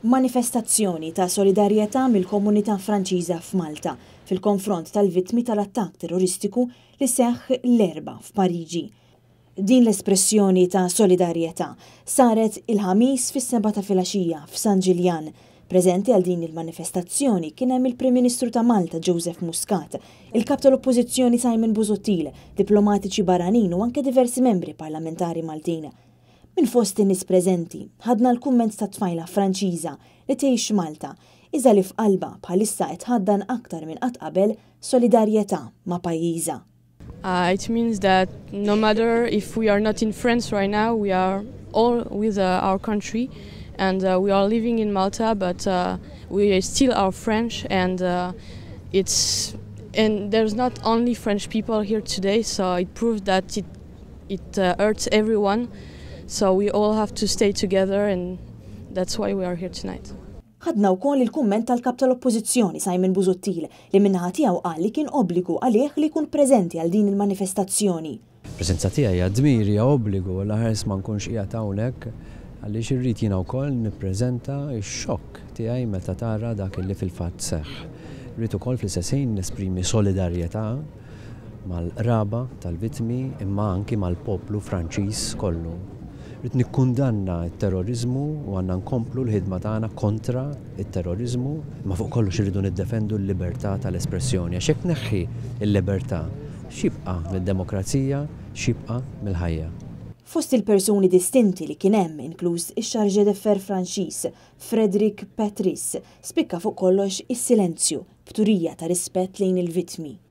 Manifestazzjoni ta' solidarjetà mill-komunità Franċiża f'Malta fil-konfront tal-vittmi tal-attakk terroristiku li seħħ l-erba f'Pariġi. Din l-espressjoni ta' solidarjetà saret il-ħamis fis-seba ta' filgħaxija f'San Ġiljan. Preżenti għal din il-manifestazzjoni kien hemm il-Prim Ministru ta' Malta Joseph Muscat, il-Kap tal-Oppożizzjoni Simon Busuttil, diplomatiċi barranin u anke diversi membri parlamentari Maltina. Minn fost in prezenti, ħadna l-kumment ta' tfajla Franċiża li teħix Malta, iżda li f'qalba bħalissa qed aktar minn qatt qabel solidarjetà ma' pajjiża. Uh, it means that no matter if we are not in France right now, we are all with uh, our country and uh, we are living in Malta, but uh, we are still our French and uh, it's and there's not only French people here today, so it proves that it it uh, hurts everyone. So we all have to stay together and that's why we are here tonight. Ħadna wkoll il-kumment tal-kap tal-Oppożizzjoni Simon Busuttil li minnaħa tiegħu qal li kien obbligu għalih li jkun preżenti għal din il-manifestazzjoni. Preżenza tiegħi hija dmir hija obbligu l-aħares ma nkunx qiegħed hawnhekk għaliex irrid jiena wkoll nippreżenta x-xokk tiegħi meta tara dak li fil-fatt seħħ. Rrid ukoll fl-istessin nesprimi solidarjetà mal-qraba tal-vitmi imma anki mal-poplu Franċiż kollu rrit nikkundanna il-terrorizmu u għanna nkomplu l-ħidma tagħna kontra il-terrorizmu ma fuq kollox irridu niddefendu l-libertà tal-espressjoni għax hekk neħħi l-libertà xibqa mid-demokrazija, xibqa mill-ħajja. Fost il-persuni distinti li kienem, inkluż ix-xarġe defer Franċis, Frederick Patris, spikka fuq kollox is-silenzju, b'turija ta' rispett lejn il-vitmi.